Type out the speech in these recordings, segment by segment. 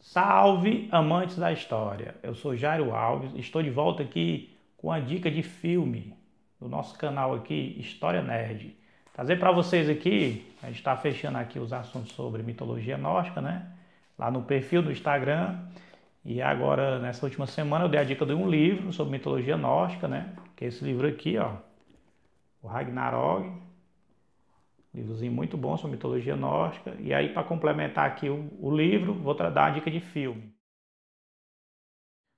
Salve amantes da história! Eu sou Jairo Alves, estou de volta aqui com a dica de filme do nosso canal aqui, História Nerd. Trazer para vocês aqui, a gente está fechando aqui os assuntos sobre mitologia nórdica, né? Lá no perfil do Instagram. E agora, nessa última semana, eu dei a dica de um livro sobre mitologia nórdica, né? Que é esse livro aqui, ó. O Ragnarok, Livrozinho muito bom sobre mitologia nórdica. E aí, para complementar aqui o, o livro, vou dar a dica de filme.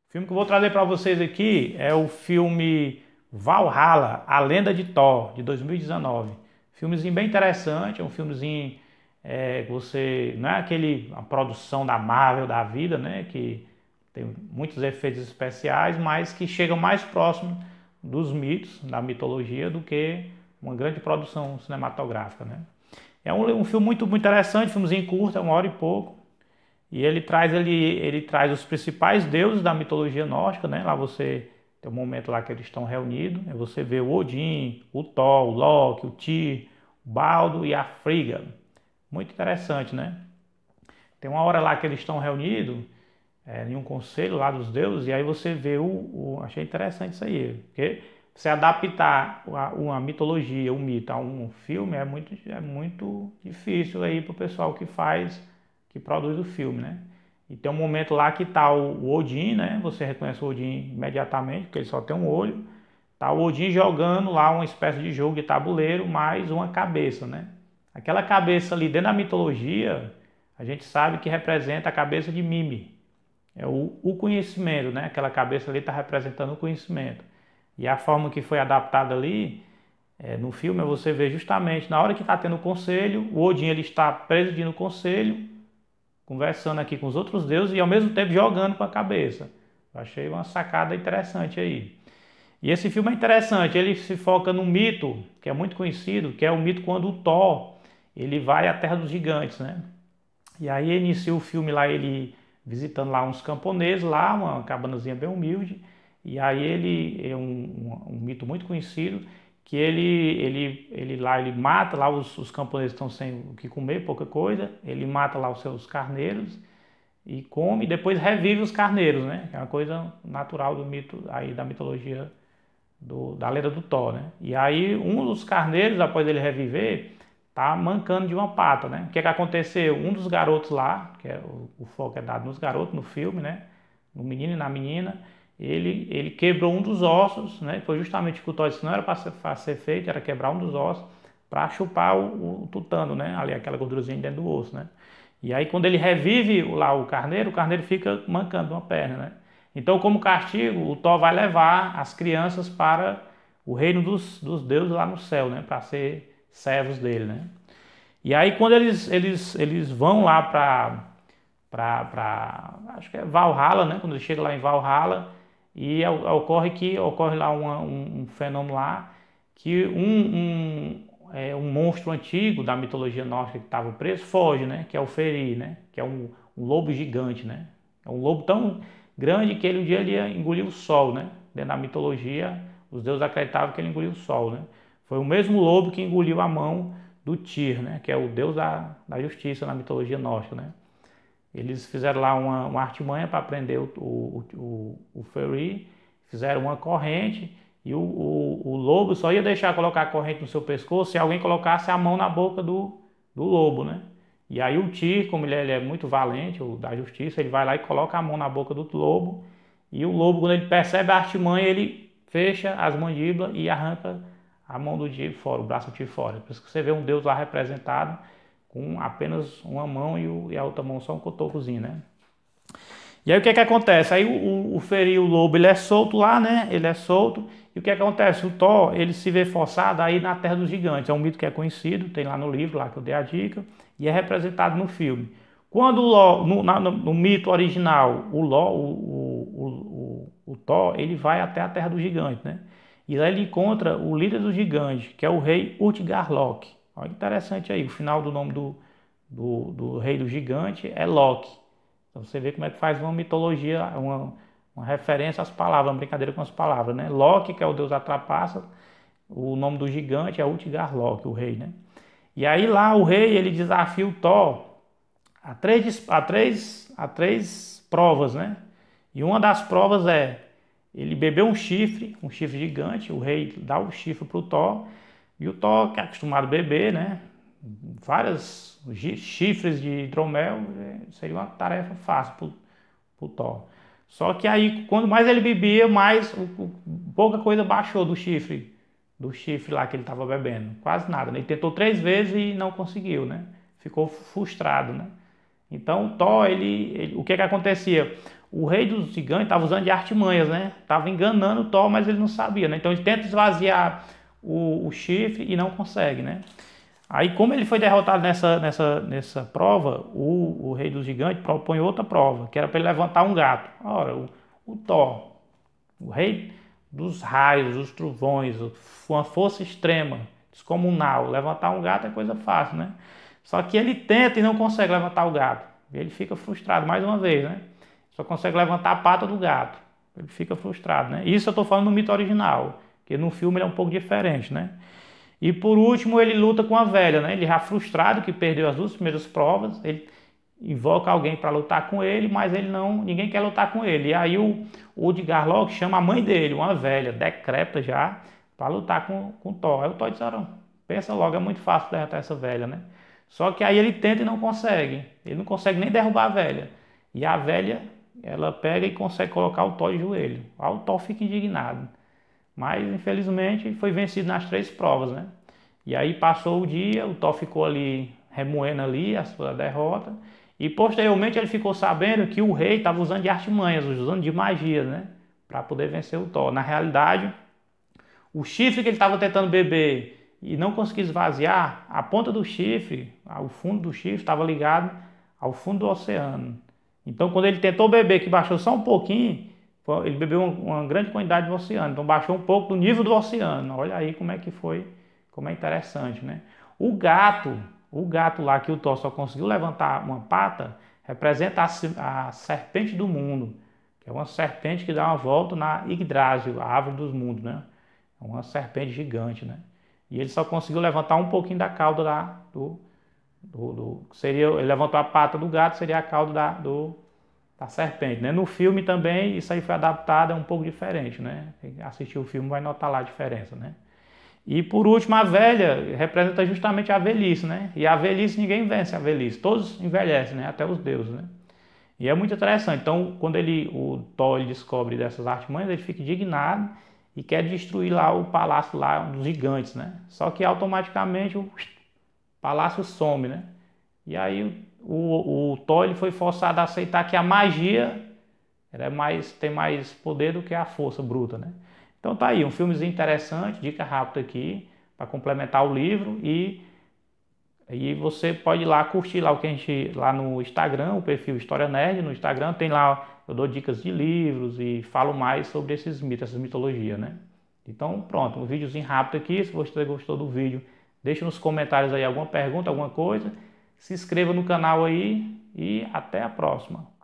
O filme que eu vou trazer para vocês aqui é o filme Valhalla, A Lenda de Thor, de 2019. Filmezinho bem interessante, é um filmezinho é, que você. Não é aquele. a produção da Marvel da vida, né? Que tem muitos efeitos especiais, mas que chega mais próximo dos mitos, da mitologia, do que uma grande produção cinematográfica, né? É um, um filme muito, muito interessante, filmezinho curto, é uma hora e pouco. E ele traz ele, ele traz os principais deuses da mitologia nórdica, né? Lá você tem um momento lá que eles estão reunidos, aí né? você vê o Odin, o Thor, o Loki, o Tyr, o Baldo e a Friga. Muito interessante, né? Tem uma hora lá que eles estão reunidos é, em um conselho lá dos deuses, e aí você vê o, o. Achei interessante isso aí, porque você adaptar uma mitologia, um mito a um filme é muito, é muito difícil aí para o pessoal que faz, que produz o filme, né? E tem um momento lá que tá o Odin, né? Você reconhece o Odin imediatamente, porque ele só tem um olho. Tá o Odin jogando lá uma espécie de jogo de tabuleiro, mais uma cabeça, né? Aquela cabeça ali dentro da mitologia, a gente sabe que representa a cabeça de Mimi. É o, o conhecimento, né? Aquela cabeça ali está representando o conhecimento. E a forma que foi adaptada ali é, no filme é você vê justamente na hora que está tendo o conselho, o Odin ele está presidindo o conselho, conversando aqui com os outros deuses e ao mesmo tempo jogando com a cabeça. Eu achei uma sacada interessante aí. E esse filme é interessante, ele se foca num mito que é muito conhecido, que é o mito quando o Thor ele vai à Terra dos Gigantes, né? E aí inicia o filme lá ele visitando lá uns camponeses lá, uma cabanazinha bem humilde. E aí ele é um, um, um mito muito conhecido que ele, ele, ele lá ele mata lá os, os camponeses estão sem o que comer, pouca coisa. Ele mata lá os seus carneiros e come, e depois revive os carneiros, né? É uma coisa natural do mito aí da mitologia do, da lenda do Thor, né? E aí um dos carneiros após ele reviver tá mancando de uma pata, né? O que é que aconteceu? Um dos garotos lá, que é o, o foco é dado nos garotos no filme, né? No menino e na menina ele, ele quebrou um dos ossos, né? Foi justamente o que o Thor disse, não era para ser, ser, feito, era quebrar um dos ossos para chupar o, o, tutano, né? Ali aquela gordurazinha dentro do osso, né? E aí quando ele revive lá o carneiro, o carneiro fica mancando uma perna, né? Então, como castigo, o Thor vai levar as crianças para o reino dos, dos deuses lá no céu, né? Para ser servos dele, né? E aí quando eles, eles, eles vão lá para para acho que é Valhalla, né? Quando eles chegam lá em Valhalla, e é é, ocorre que ocorre lá uma, um, um, fenômeno lá que um, um, é, um, monstro antigo da mitologia nórdica que estava preso foge, né? Que é o Feri, né? Que é um, lobo gigante, né? É um lobo tão grande que ele um dia ele engoliu o sol, né? Dentro da mitologia, os deuses acreditavam que ele engoliu o sol, né? Foi o mesmo lobo que engoliu a mão do Tyr, né? Que é o deus da, da justiça na mitologia nórdica, né? Eles fizeram lá uma, uma artimanha para prender o, o, o, o fizeram uma corrente e o, o, o, lobo só ia deixar colocar a corrente no seu pescoço se alguém colocasse a mão na boca do, do lobo, né? E aí o Tyr, como ele, é, ele é muito valente, o da justiça, ele vai lá e coloca a mão na boca do lobo e o lobo, quando ele percebe a artimanha, ele fecha as mandíbulas e arranca a mão do Tyr fora, o braço do Tyr fora. Por isso que você vê um deus lá representado com apenas uma mão e, o, e a outra mão só um cotocozinho, né? E aí o que é que acontece? Aí o, o o lobo, ele é solto lá, né? Ele é solto. E o que é acontece? O Thor, ele se vê forçado a ir na Terra dos Gigantes. É um mito que é conhecido, tem lá no livro, lá que eu dei a dica, e é representado no filme. Quando Ló, no, na, no, no, mito original, o Ló, o, o, o, o, Thor, ele vai até a Terra dos Gigantes, né? E lá ele encontra o líder dos gigantes, que é o rei Utgarlok. Olha interessante aí, o final do nome do, do, do rei do gigante é Loki. Então você vê como é que faz uma mitologia, uma, uma referência às palavras, uma brincadeira com as palavras, né? Loki, que é o deus da trapaça, o nome do gigante é Utgar Loki, o rei, né? E aí lá o rei, ele desafia o Thor a três, a três, a três provas, né? E uma das provas é, ele bebeu um chifre, um chifre gigante, o rei dá o chifre para o Thor, e o Thor, que é acostumado a beber, né? Várias chifres de hidromel é, seria uma tarefa fácil pro, pro Thor. Só que aí, quanto mais ele bebia, mais o, o, pouca coisa baixou do chifre, do chifre lá que ele estava bebendo. Quase nada. Né? Ele tentou três vezes e não conseguiu, né? Ficou frustrado, né? Então, o Thor, ele, ele, o que é que acontecia? O rei dos gigantes estava usando de artimanhas, né? Estava enganando o Thor, mas ele não sabia, né? Então, ele tenta esvaziar o, o chifre e não consegue, né? Aí, como ele foi derrotado nessa, nessa, nessa prova, o, o rei dos gigantes propõe outra prova, que era para ele levantar um gato. Ora, o, o Thor, o rei dos raios, dos trovões, uma força extrema, descomunal, levantar um gato é coisa fácil, né? Só que ele tenta e não consegue levantar o gato. Ele fica frustrado, mais uma vez, né? Só consegue levantar a pata do gato. Ele fica frustrado, né? Isso eu estou falando no mito original. Porque no filme ele é um pouco diferente, né? E por último, ele luta com a velha, né? Ele já é frustrado que perdeu as duas primeiras provas, ele invoca alguém para lutar com ele, mas ele não, ninguém quer lutar com ele. E aí o, o Udgar Locke chama a mãe dele, uma velha, decrepta já, para lutar com, com o Thor. Aí o Thor diz, ah, pensa logo, é muito fácil derrotar essa velha, né? Só que aí ele tenta e não consegue. Ele não consegue nem derrubar a velha. E a velha, ela pega e consegue colocar o Thor de joelho. Aí o Thor fica indignado. Mas, infelizmente, foi vencido nas três provas, né? E aí passou o dia, o Thor ficou ali remoendo ali a sua derrota. E posteriormente ele ficou sabendo que o rei estava usando de artimanhas, usando de magia, né? Para poder vencer o Thor. Na realidade, o chifre que ele estava tentando beber e não conseguiu esvaziar, a ponta do chifre, o fundo do chifre, estava ligado ao fundo do oceano. Então, quando ele tentou beber, que baixou só um pouquinho, ele bebeu uma grande quantidade do oceano, então baixou um pouco do nível do oceano. Olha aí como é que foi, como é interessante, né? O gato, o gato lá que o Thor só conseguiu levantar uma pata, representa a, a serpente do mundo, que é uma serpente que dá uma volta na Yggdrasil, a árvore dos mundos, né? É uma serpente gigante, né? E ele só conseguiu levantar um pouquinho da cauda lá do, do, do seria, ele levantou a pata do gato, seria a cauda da, do da tá, serpente, né? No filme também isso aí foi adaptado, é um pouco diferente, né? Quem assistir o filme vai notar lá a diferença, né? E por último, a velha representa justamente a velhice, né? E a velhice ninguém vence a velhice, todos envelhecem, né? Até os deuses, né? E é muito interessante. Então, quando ele, o Thor descobre dessas artimanhas, ele fica indignado e quer destruir lá o palácio lá dos gigantes, né? Só que automaticamente o palácio some, né? E aí o, o foi forçado a aceitar que a magia era mais, tem mais poder do que a força bruta, né? Então tá aí, um filmezinho interessante, dica rápida aqui, para complementar o livro e, e você pode ir lá curtir lá o que a gente lá no Instagram, o perfil História Nerd no Instagram, tem lá, eu dou dicas de livros e falo mais sobre esses mitos, essas mitologias, né? Então pronto, um videozinho rápido aqui, se você gostou do vídeo, deixa nos comentários aí alguma pergunta, alguma coisa se inscreva no canal aí e até a próxima.